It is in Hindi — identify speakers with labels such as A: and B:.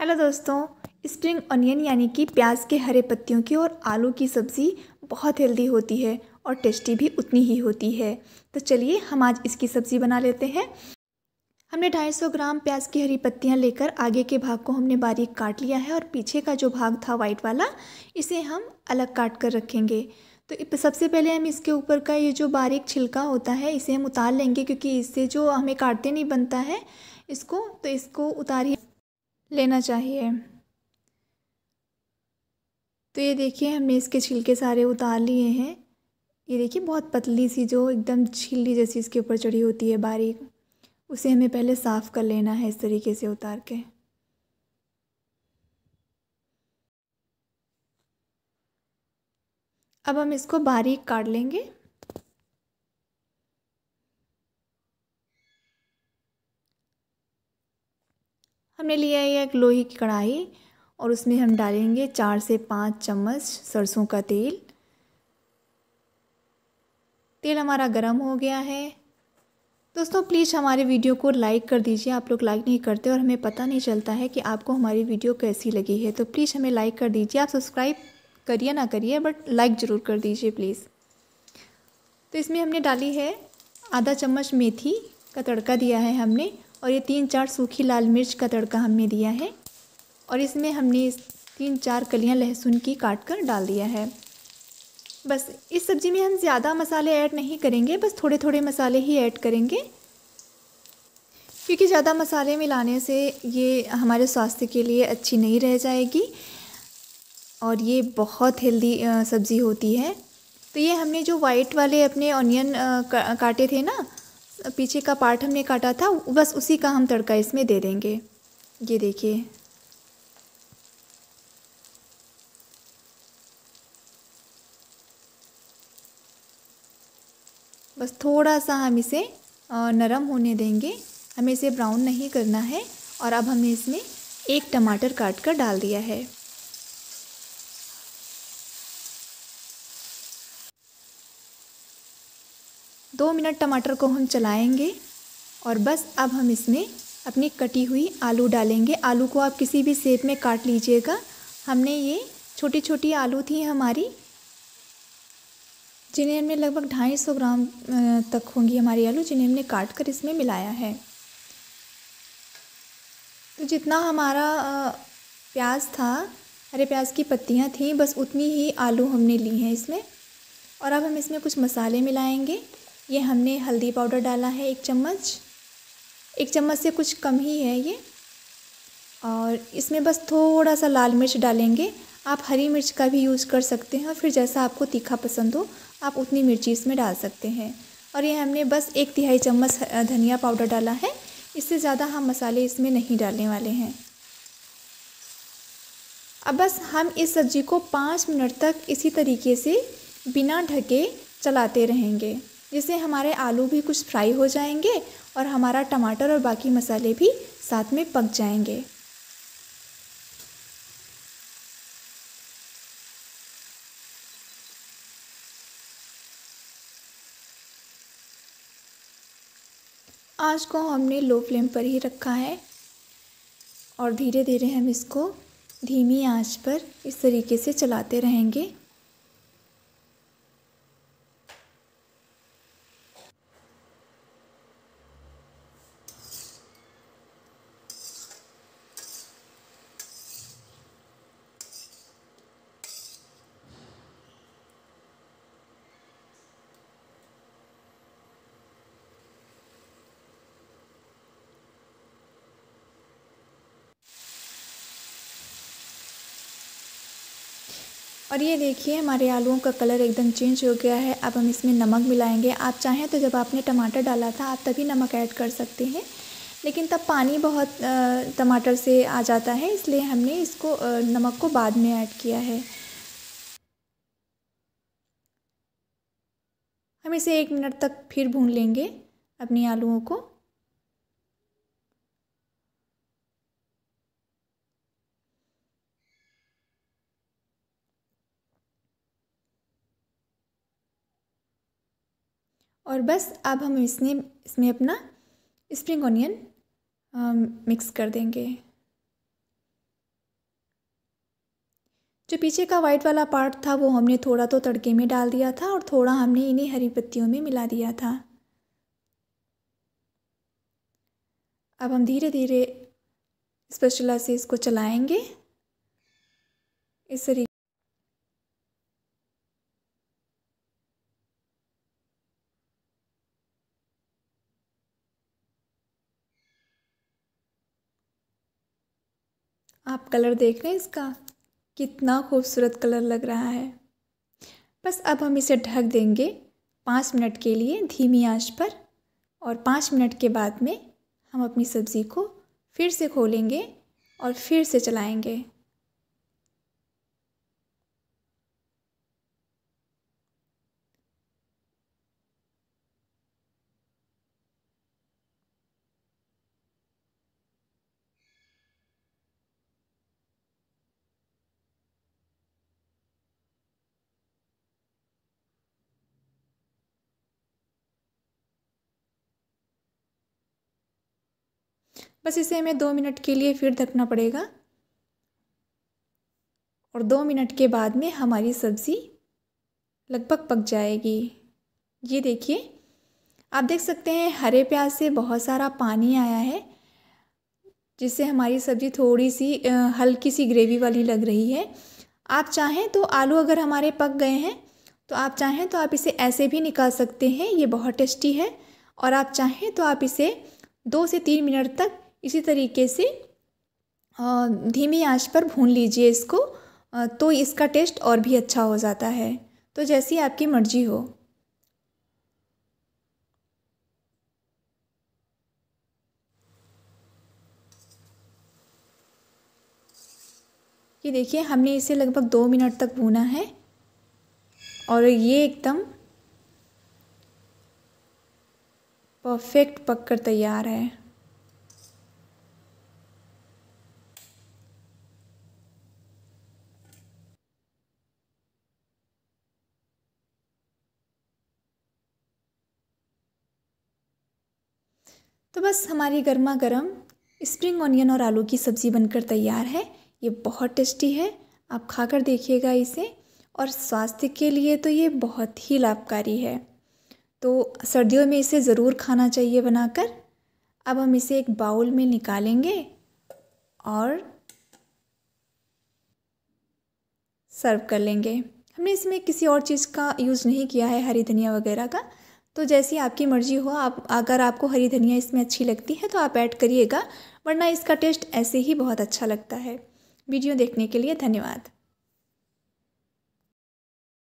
A: हेलो दोस्तों स्प्रिंग ऑनियन यानी कि प्याज के हरे पत्तियों की और आलू की सब्ज़ी बहुत हेल्दी होती है और टेस्टी भी उतनी ही होती है तो चलिए हम आज इसकी सब्ज़ी बना लेते हैं हमने 250 ग्राम प्याज की हरी पत्तियां लेकर आगे के भाग को हमने बारीक काट लिया है और पीछे का जो भाग था वाइट वाला इसे हम अलग काट कर रखेंगे तो सबसे पहले हम इसके ऊपर का ये जो बारीक छिलका होता है इसे हम उतार लेंगे क्योंकि इससे जो हमें काटते नहीं बनता है इसको तो इसको उतार ही लेना चाहिए तो ये देखिए हमने इसके छिलके सारे उतार लिए हैं ये देखिए बहुत पतली सी जो एकदम छिल्ली जैसी इसके ऊपर चढ़ी होती है बारीक उसे हमें पहले साफ़ कर लेना है इस तरीके से उतार के अब हम इसको बारीक काट लेंगे हमने लिया है एक लोहे की कढ़ाई और उसमें हम डालेंगे चार से पाँच चम्मच सरसों का तेल तेल हमारा गर्म हो गया है दोस्तों प्लीज़ हमारे वीडियो को लाइक कर दीजिए आप लोग लाइक नहीं करते और हमें पता नहीं चलता है कि आपको हमारी वीडियो कैसी लगी है तो प्लीज़ हमें लाइक कर दीजिए आप सब्सक्राइब करिए ना करिए बट लाइक ज़रूर कर दीजिए प्लीज़ तो इसमें हमने डाली है आधा चम्मच मेथी का तड़का दिया है हमने और ये तीन चार सूखी लाल मिर्च का तड़का हमने दिया है और इसमें हमने तीन चार कलियां लहसुन की काट कर डाल दिया है बस इस सब्ज़ी में हम ज़्यादा मसाले ऐड नहीं करेंगे बस थोड़े थोड़े मसाले ही ऐड करेंगे क्योंकि ज़्यादा मसाले मिलाने से ये हमारे स्वास्थ्य के लिए अच्छी नहीं रह जाएगी और ये बहुत हेल्दी सब्ज़ी होती है तो ये हमने जो वाइट वाले अपने ऑनियन काटे थे ना पीछे का पार्ट हमने काटा था बस उसी का हम तड़का इसमें दे देंगे ये देखिए बस थोड़ा सा हम इसे नरम होने देंगे हमें इसे ब्राउन नहीं करना है और अब हमने इसमें एक टमाटर काट कर डाल दिया है दो मिनट टमाटर को हम चलाएंगे और बस अब हम इसमें अपनी कटी हुई आलू डालेंगे आलू को आप किसी भी सेप में काट लीजिएगा हमने ये छोटी छोटी आलू थी हमारी जिन्हें हमने लगभग ढाई सौ ग्राम तक होंगी हमारी आलू जिन्हें हमने काट कर इसमें मिलाया है तो जितना हमारा प्याज था हरे प्याज की पत्तियाँ थी बस उतनी ही आलू हमने ली हैं इसमें और अब हम इसमें कुछ मसाले मिलाएंगे ये हमने हल्दी पाउडर डाला है एक चम्मच एक चम्मच से कुछ कम ही है ये और इसमें बस थोड़ा सा लाल मिर्च डालेंगे आप हरी मिर्च का भी यूज़ कर सकते हैं और फिर जैसा आपको तीखा पसंद हो आप उतनी मिर्ची इसमें डाल सकते हैं और ये हमने बस एक तिहाई चम्मच धनिया पाउडर डाला है इससे ज़्यादा हम मसाले इसमें नहीं डालने वाले हैं अब बस हम इस सब्ज़ी को पाँच मिनट तक इसी तरीके से बिना ढके चलाते रहेंगे जिससे हमारे आलू भी कुछ फ्राई हो जाएंगे और हमारा टमाटर और बाकी मसाले भी साथ में पक जाएंगे आज को हमने लो फ्लेम पर ही रखा है और धीरे धीरे हम इसको धीमी आंच पर इस तरीके से चलाते रहेंगे और ये देखिए हमारे आलूओं का कलर एकदम चेंज हो गया है अब हम इसमें नमक मिलाएंगे आप चाहें तो जब आपने टमाटर डाला था आप तभी नमक ऐड कर सकते हैं लेकिन तब पानी बहुत टमाटर से आ जाता है इसलिए हमने इसको नमक को बाद में ऐड किया है हम इसे एक मिनट तक फिर भून लेंगे अपने आलूओं को और बस अब हम इसने इसमें अपना स्प्रिंग ऑनियन मिक्स कर देंगे जो पीछे का वाइट वाला पार्ट था वो हमने थोड़ा तो तड़के में डाल दिया था और थोड़ा हमने इन्हीं हरी पत्तियों में मिला दिया था अब हम धीरे धीरे स्पेशला से इसको चलाएंगे इस तरीके आप कलर देख रहे हैं इसका कितना खूबसूरत कलर लग रहा है बस अब हम इसे ढक देंगे पाँच मिनट के लिए धीमी आंच पर और पाँच मिनट के बाद में हम अपनी सब्ज़ी को फिर से खोलेंगे और फिर से चलाएंगे बस इसे हमें दो मिनट के लिए फिर ढकना पड़ेगा और दो मिनट के बाद में हमारी सब्ज़ी लगभग पक जाएगी ये देखिए आप देख सकते हैं हरे प्याज से बहुत सारा पानी आया है जिससे हमारी सब्ज़ी थोड़ी सी हल्की सी ग्रेवी वाली लग रही है आप चाहें तो आलू अगर हमारे पक गए हैं तो आप चाहें तो आप इसे ऐसे भी निकाल सकते हैं ये बहुत टेस्टी है और आप चाहें तो आप इसे दो से तीन मिनट तक इसी तरीके से धीमी आंच पर भून लीजिए इसको तो इसका टेस्ट और भी अच्छा हो जाता है तो जैसी आपकी मर्जी हो ये देखिए हमने इसे लगभग दो मिनट तक भूना है और ये एकदम परफेक्ट पककर तैयार है तो बस हमारी गर्मा गर्म स्प्रिंग ऑनियन और आलू की सब्ज़ी बनकर तैयार है ये बहुत टेस्टी है आप खा कर देखिएगा इसे और स्वास्थ्य के लिए तो ये बहुत ही लाभकारी है तो सर्दियों में इसे ज़रूर खाना चाहिए बनाकर अब हम इसे एक बाउल में निकालेंगे और सर्व कर लेंगे हमने इसमें किसी और चीज़ का यूज़ नहीं किया है हरी धनिया वगैरह का तो जैसी आपकी मर्ज़ी हो आप अगर आपको हरी धनिया इसमें अच्छी लगती है तो आप ऐड करिएगा वरना इसका टेस्ट ऐसे ही बहुत अच्छा लगता है वीडियो देखने के लिए धन्यवाद